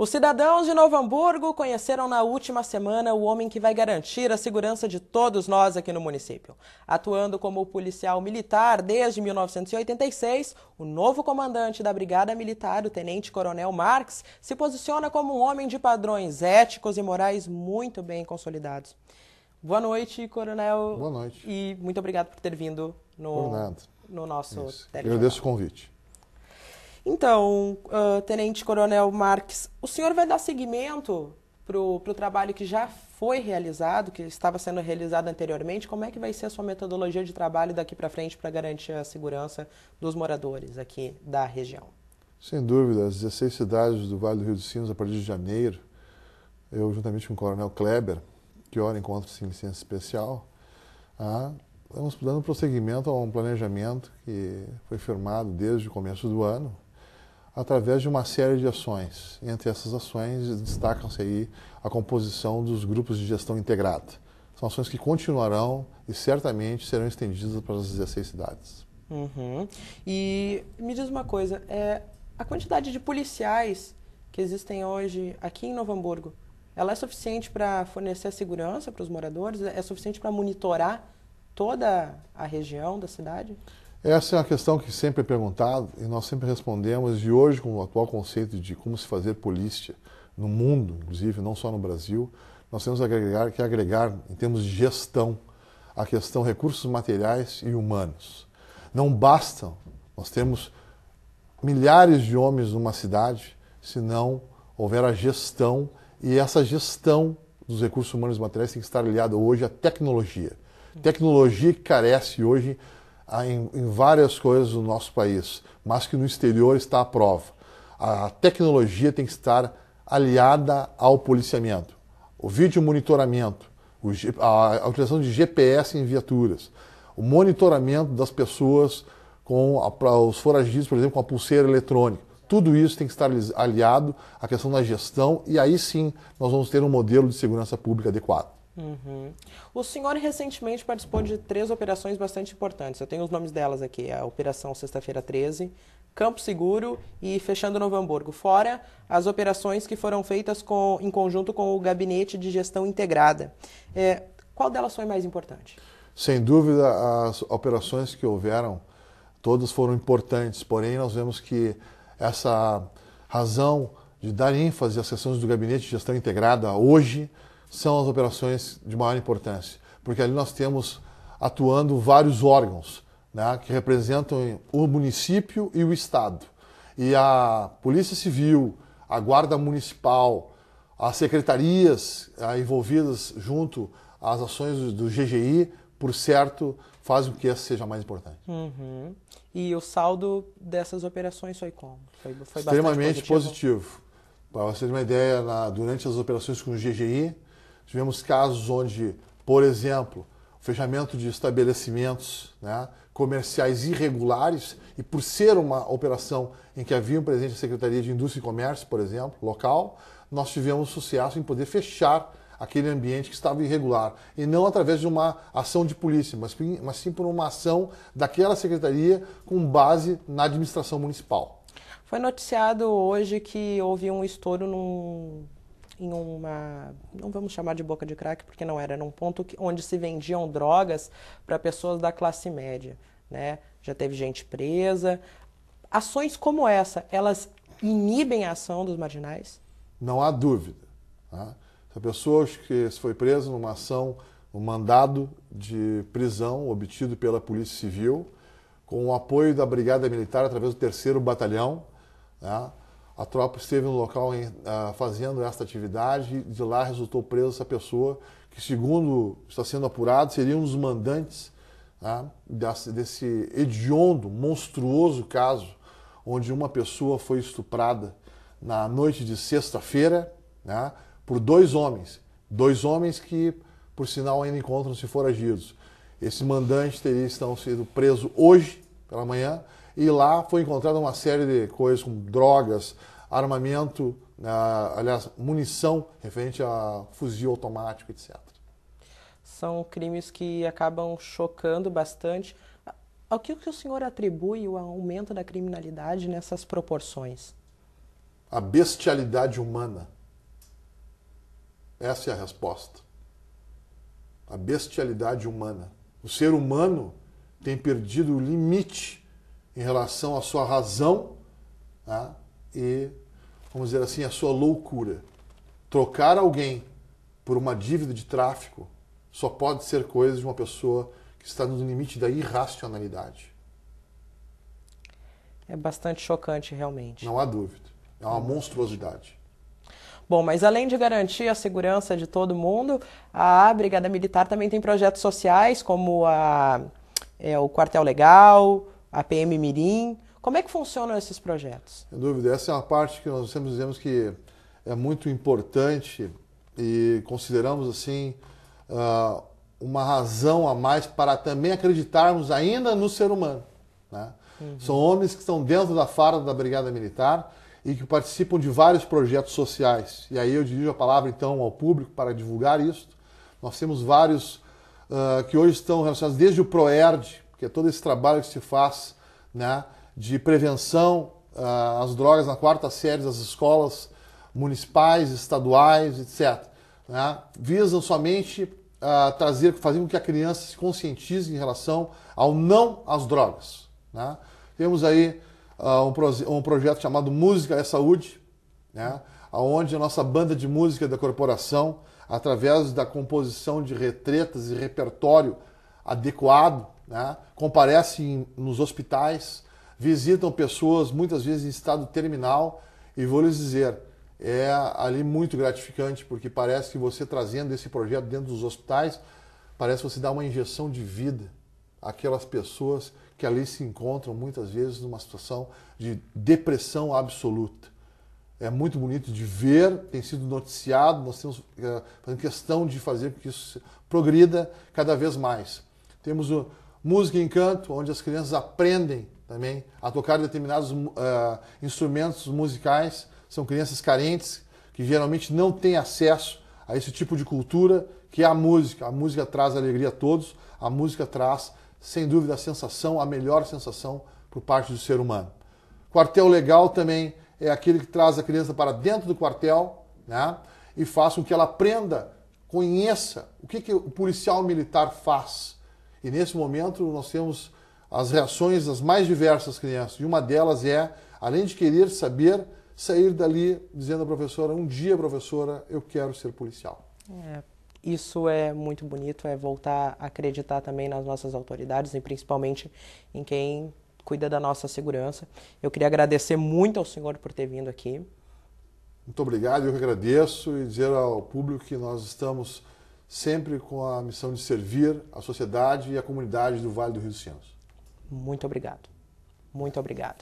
Os cidadãos de Novo Hamburgo conheceram na última semana o homem que vai garantir a segurança de todos nós aqui no município. Atuando como policial militar desde 1986, o novo comandante da Brigada Militar, o Tenente Coronel Marx, se posiciona como um homem de padrões éticos e morais muito bem consolidados. Boa noite, Coronel. Boa noite. E muito obrigado por ter vindo no, no nosso telefone. Agradeço o convite. Então, uh, Tenente Coronel Marques, o senhor vai dar seguimento para o trabalho que já foi realizado, que estava sendo realizado anteriormente? Como é que vai ser a sua metodologia de trabalho daqui para frente para garantir a segurança dos moradores aqui da região? Sem dúvida, as 16 cidades do Vale do Rio dos Sinos, a partir de janeiro, eu, juntamente com o Coronel Kleber, que ora encontra-se em licença especial, a ah, estamos dando prosseguimento a um planejamento que foi firmado desde o começo do ano, através de uma série de ações. Entre essas ações destacam-se aí a composição dos grupos de gestão integrada. São ações que continuarão e certamente serão estendidas para as 16 cidades. Uhum. E me diz uma coisa, é, a quantidade de policiais que existem hoje aqui em Novo Hamburgo, ela é suficiente para fornecer segurança para os moradores? É suficiente para monitorar toda a região da cidade? Essa é uma questão que sempre é perguntada e nós sempre respondemos, e hoje, com o atual conceito de como se fazer polícia no mundo, inclusive, não só no Brasil, nós temos que agregar, que agregar em termos de gestão, a questão recursos materiais e humanos. Não bastam, nós temos milhares de homens numa cidade, se não houver a gestão, e essa gestão dos recursos humanos e materiais tem que estar ligada hoje à tecnologia. Tecnologia que carece hoje em, em várias coisas do nosso país, mas que no exterior está à prova. A tecnologia tem que estar aliada ao policiamento. O vídeo monitoramento, a utilização de GPS em viaturas, o monitoramento das pessoas com a, os foragidos, por exemplo, com a pulseira eletrônica. Tudo isso tem que estar aliado à questão da gestão e aí sim nós vamos ter um modelo de segurança pública adequado. Uhum. O senhor recentemente participou de três operações bastante importantes. Eu tenho os nomes delas aqui: a Operação Sexta-feira 13, Campo Seguro e Fechando Novo Hamburgo. Fora as operações que foram feitas com, em conjunto com o Gabinete de Gestão Integrada. É, qual delas foi mais importante? Sem dúvida, as operações que houveram, todas foram importantes, porém, nós vemos que essa razão de dar ênfase às sessões do Gabinete de Gestão Integrada hoje são as operações de maior importância, porque ali nós temos atuando vários órgãos né, que representam o município e o Estado. E a Polícia Civil, a Guarda Municipal, as secretarias eh, envolvidas junto às ações do GGI, por certo, fazem com que essa seja mais importante. Uhum. E o saldo dessas operações foi como? Foi, foi Extremamente positivo. positivo. Para vocês terem uma ideia, na, durante as operações com o GGI, Tivemos casos onde, por exemplo, fechamento de estabelecimentos né, comerciais irregulares, e por ser uma operação em que havia um presente da Secretaria de Indústria e Comércio, por exemplo, local, nós tivemos sucesso em poder fechar aquele ambiente que estava irregular. E não através de uma ação de polícia, mas, mas sim por uma ação daquela secretaria com base na administração municipal. Foi noticiado hoje que houve um estouro num, em uma, não vamos chamar de boca de crack porque não era, era um ponto que, onde se vendiam drogas para pessoas da classe média, né? Já teve gente presa. Ações como essa, elas inibem a ação dos marginais? Não há dúvida. Tá? São pessoas que foi presa numa ação, um mandado de prisão obtido pela Polícia Civil, com o apoio da Brigada Militar através do terceiro batalhão, tá? A tropa esteve no local em, ah, fazendo esta atividade e de lá resultou presa essa pessoa, que, segundo está sendo apurado, seria um dos mandantes tá, desse, desse hediondo, monstruoso caso, onde uma pessoa foi estuprada na noite de sexta-feira né, por dois homens. Dois homens que, por sinal, ainda encontram-se foragidos. Esse mandante teria estão sido preso hoje pela manhã e lá foi encontrada uma série de coisas como drogas, armamento, né, aliás, munição referente a fuzil automático, etc. São crimes que acabam chocando bastante. Ao que, que o senhor atribui o aumento da criminalidade nessas proporções? A bestialidade humana. Essa é a resposta. A bestialidade humana. O ser humano tem perdido o limite em relação à sua razão tá? e, vamos dizer assim, à sua loucura. Trocar alguém por uma dívida de tráfico só pode ser coisa de uma pessoa que está no limite da irracionalidade. É bastante chocante, realmente. Não há dúvida. É uma monstruosidade. Bom, mas além de garantir a segurança de todo mundo, a Brigada Militar também tem projetos sociais como a, é, o Quartel Legal, a PM Mirim? Como é que funcionam esses projetos? Sem dúvida, essa é uma parte que nós sempre dizemos que é muito importante e consideramos assim ah, uma razão a mais para também acreditarmos ainda no ser humano. Né? Uhum. São homens que estão dentro da farda da Brigada Militar e que participam de vários projetos sociais. E aí eu dirijo a palavra então ao público para divulgar isso. Nós temos vários uh, que hoje estão relacionados desde o PROERD, é todo esse trabalho que se faz né, de prevenção uh, às drogas na quarta série das escolas municipais, estaduais, etc., né, visam somente uh, trazer, fazer com que a criança se conscientize em relação ao não às drogas. Né? Temos aí uh, um, um, projeto chamado Música é Saúde, né, onde a nossa banda de música da corporação, através da composição de retretas e repertório adequado, né? comparecem nos hospitais, visitam pessoas muitas vezes em estado terminal e vou lhes dizer, é ali muito gratificante porque parece que você trazendo esse projeto dentro dos hospitais, parece que você dá uma injeção de vida àquelas pessoas que ali se encontram muitas vezes numa situação de depressão absoluta. É muito bonito de ver, tem sido noticiado, nós temos é, questão de fazer com que isso progrida cada vez mais. Temos o, Música e Encanto, onde as crianças aprendem também a tocar determinados uh, instrumentos musicais. São crianças carentes que geralmente não têm acesso a esse tipo de cultura que é a música. A música traz alegria a todos, a música traz, sem dúvida, a sensação, a melhor sensação por parte do ser humano. Quartel legal também é aquele que traz a criança para dentro do quartel né, e faz com que ela aprenda, conheça o que, que o policial militar faz e nesse momento nós temos as reações das mais diversas crianças. E uma delas é, além de querer saber, sair dali dizendo à professora: um dia, professora, eu quero ser policial. É, isso é muito bonito, é voltar a acreditar também nas nossas autoridades e principalmente em quem cuida da nossa segurança. Eu queria agradecer muito ao senhor por ter vindo aqui. Muito obrigado, eu agradeço e dizer ao público que nós estamos sempre com a missão de servir a sociedade e a comunidade do Vale do Rio dos Sinos. Muito obrigado. Muito obrigado.